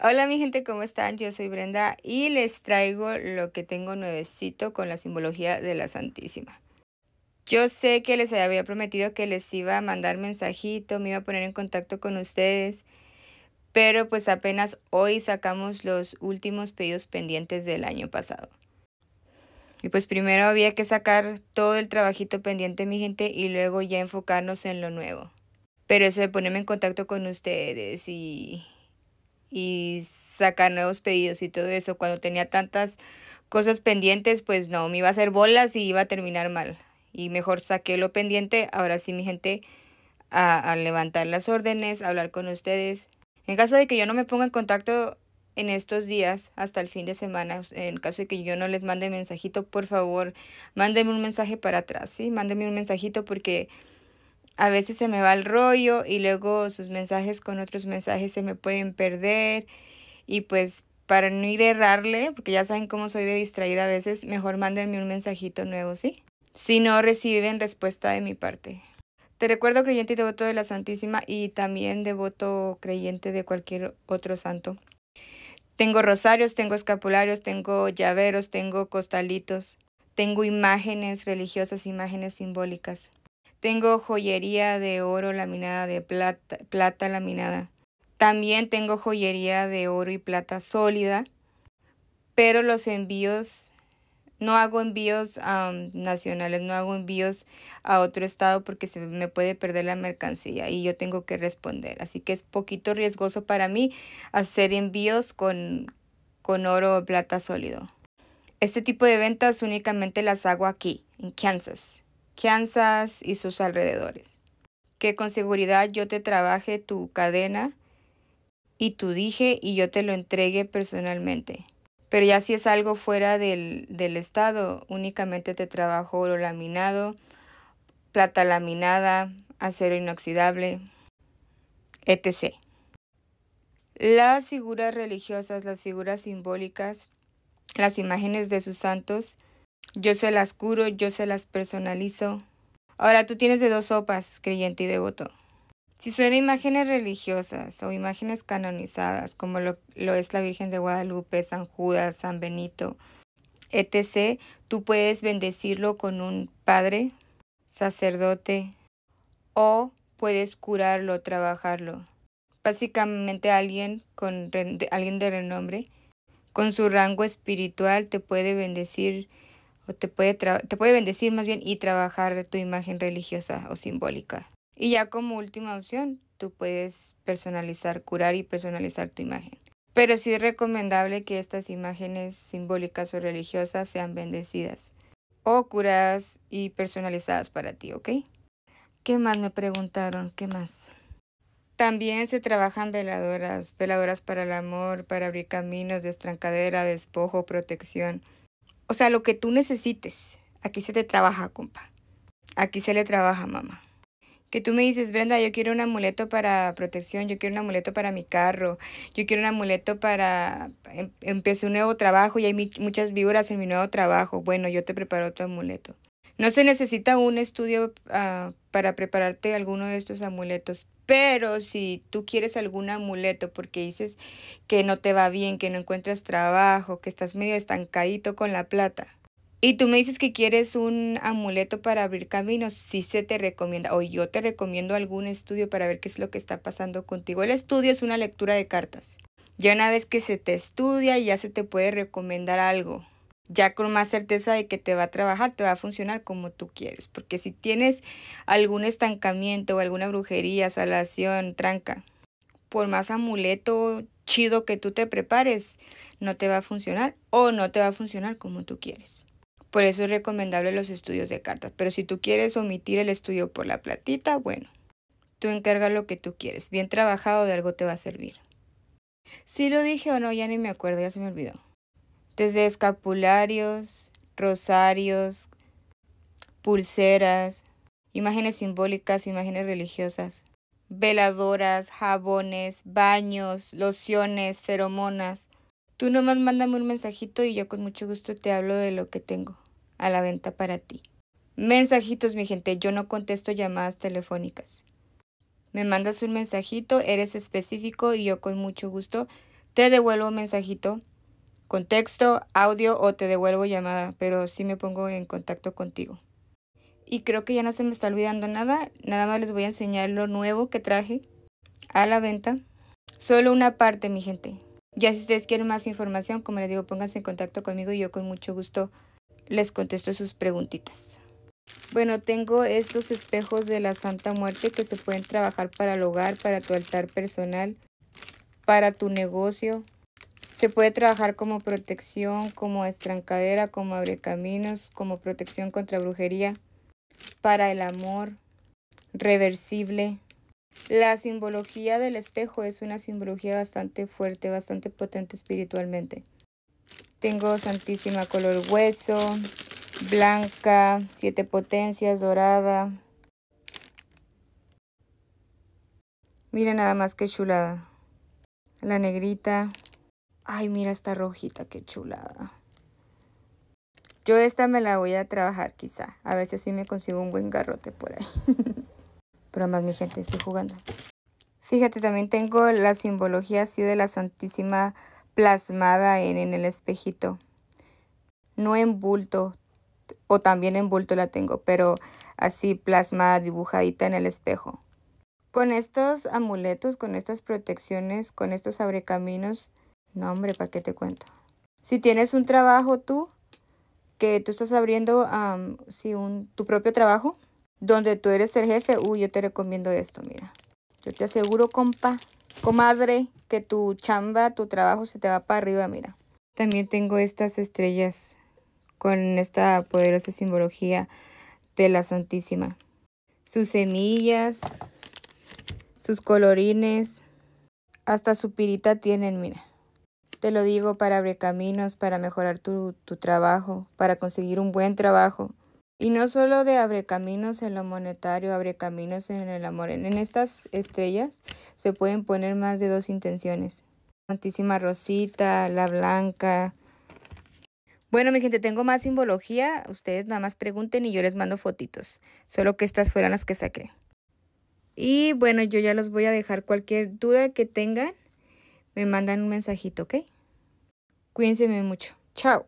Hola mi gente, ¿cómo están? Yo soy Brenda y les traigo lo que tengo nuevecito con la simbología de la Santísima. Yo sé que les había prometido que les iba a mandar mensajito, me iba a poner en contacto con ustedes, pero pues apenas hoy sacamos los últimos pedidos pendientes del año pasado. Y pues primero había que sacar todo el trabajito pendiente mi gente y luego ya enfocarnos en lo nuevo. Pero eso de ponerme en contacto con ustedes y y sacar nuevos pedidos y todo eso. Cuando tenía tantas cosas pendientes, pues no, me iba a hacer bolas y iba a terminar mal. Y mejor saqué lo pendiente, ahora sí mi gente, a, a levantar las órdenes, hablar con ustedes. En caso de que yo no me ponga en contacto en estos días hasta el fin de semana, en caso de que yo no les mande mensajito, por favor, mándenme un mensaje para atrás, ¿sí? Mándenme un mensajito porque a veces se me va el rollo y luego sus mensajes con otros mensajes se me pueden perder y pues para no ir a errarle, porque ya saben cómo soy de distraída a veces, mejor mándenme un mensajito nuevo, ¿sí? Si no reciben respuesta de mi parte. Te recuerdo creyente y devoto de la Santísima y también devoto creyente de cualquier otro santo. Tengo rosarios, tengo escapularios, tengo llaveros, tengo costalitos, tengo imágenes religiosas, imágenes simbólicas. Tengo joyería de oro laminada de plata, plata laminada. También tengo joyería de oro y plata sólida, pero los envíos, no hago envíos nacionales, no hago envíos a otro estado porque se me puede perder la mercancía y yo tengo que responder. Así que es poquito riesgoso para mí hacer envíos con, con oro o plata sólido. Este tipo de ventas únicamente las hago aquí, en Kansas. Kansas y sus alrededores. Que con seguridad yo te trabaje tu cadena y tu dije y yo te lo entregue personalmente. Pero ya si es algo fuera del, del estado, únicamente te trabajo oro laminado, plata laminada, acero inoxidable, etc. Las figuras religiosas, las figuras simbólicas, las imágenes de sus santos, yo se las curo, yo se las personalizo. Ahora tú tienes de dos sopas, creyente y devoto. Si son imágenes religiosas o imágenes canonizadas, como lo, es la Virgen de Guadalupe, San Judas, San Benito, etc., tú puedes bendecirlo con un padre, sacerdote, o puedes curarlo, trabajarlo. Básicamente alguien, con, alguien de renombre, con su rango espiritual, te puede bendecir o te puede, te bendecir más bien y trabajar tu imagen religiosa o simbólica. Y ya como última opción, tú puedes personalizar, curar y personalizar tu imagen. Pero sí es recomendable que estas imágenes simbólicas o religiosas sean bendecidas o curadas y personalizadas para ti, ¿ok? ¿Qué más me preguntaron? ¿Qué más? También se trabajan veladoras, veladoras para el amor, para abrir caminos, destrancadera, despojo, protección o sea, lo que tú necesites. Aquí se te trabaja, compa. Aquí se le trabaja, mamá. Que tú me dices, Brenda, yo quiero un amuleto para protección, yo quiero un amuleto para mi carro, yo quiero un amuleto para... Em, empecé un nuevo trabajo y hay muchas víboras en mi nuevo trabajo. Bueno, yo te preparo tu amuleto. No se necesita un estudio ah, para prepararte alguno de estos amuletos, pero si tú quieres algún amuleto porque dices que no te va bien, que no encuentras trabajo, que estás medio estancadito con la plata, y tú me dices que quieres un amuleto para abrir caminos, sí se te recomienda, o yo te recomiendo algún estudio para ver qué es lo que está pasando contigo. El estudio es una lectura de cartas. Ya una vez que se te estudia, ya se te puede recomendar algo ya con más certeza de que te va a trabajar, te va a funcionar como tú quieres. Porque si tienes algún estancamiento o alguna brujería, salación, tranca, por más amuleto chido que tú te prepares, no te va a funcionar o no te va a funcionar como tú quieres. Por eso es recomendable los estudios de cartas. Pero si tú quieres omitir el estudio por la platita, bueno, tú encarga lo que tú quieres. Bien trabajado de algo te va a servir. Si lo dije o no, ya ni me acuerdo, ya se me olvidó desde escapularios, rosarios, pulseras, imágenes simbólicas, imágenes religiosas, veladoras, jabones, baños, lociones, feromonas. Tú nomás mándame un mensajito y yo con mucho gusto te hablo de lo que tengo a la venta para ti. Mensajitos, mi gente, yo no contesto llamadas telefónicas. Me mandas un mensajito, eres específico y yo con mucho gusto te devuelvo un mensajito contexto, audio o te devuelvo llamada, pero sí me pongo en contacto contigo. Y creo que ya no se me está olvidando nada, nada más les voy a enseñar lo nuevo que traje a la venta. Solo una parte, mi gente. Ya si ustedes quieren más información, como les digo, pónganse en contacto conmigo y yo con mucho gusto les contesto sus preguntitas. Bueno, tengo estos espejos de la Santa Muerte que se pueden trabajar para el hogar, para tu altar personal, para tu negocio, se puede trabajar como protección, como estrancadera, como abre caminos, como protección contra brujería, para el amor, reversible. La simbología del espejo es una simbología bastante fuerte, bastante potente espiritualmente. Tengo Santísima color hueso, blanca, siete potencias, dorada. Mira nada más que chulada. La negrita, Ay, mira esta rojita, qué chulada. Yo esta me la voy a trabajar quizá. A ver si así me consigo un buen garrote por ahí. Pero más mi gente, estoy jugando. Fíjate, también tengo la simbología así de la Santísima plasmada en, en el espejito. No en bulto, o también en bulto la tengo, pero así plasmada, dibujadita en el espejo. Con estos amuletos, con estas protecciones, con estos abrecaminos, no, hombre, ¿para qué te cuento? Si tienes un trabajo tú, que tú estás abriendo si un, tu propio trabajo, donde tú eres el jefe, uy, yo te recomiendo esto, mira. Yo te aseguro, compa, comadre, que tu chamba, tu trabajo se te va para arriba, mira. También tengo estas estrellas con esta poderosa simbología de la Santísima. Sus semillas, sus colorines, hasta su pirita tienen, mira. Te lo digo para abre caminos, para mejorar tu, tu trabajo, para conseguir un buen trabajo. Y no solo de abre caminos en lo monetario, abre caminos en el amor. En estas estrellas se pueden poner más de dos intenciones. Santísima Rosita, la Blanca. Bueno, mi gente, tengo más simbología. Ustedes nada más pregunten y yo les mando fotitos. Solo que estas fueran las que saqué. Y bueno, yo ya los voy a dejar cualquier duda que tengan me mandan un mensajito, ¿ok? Cuídense mucho. Chao.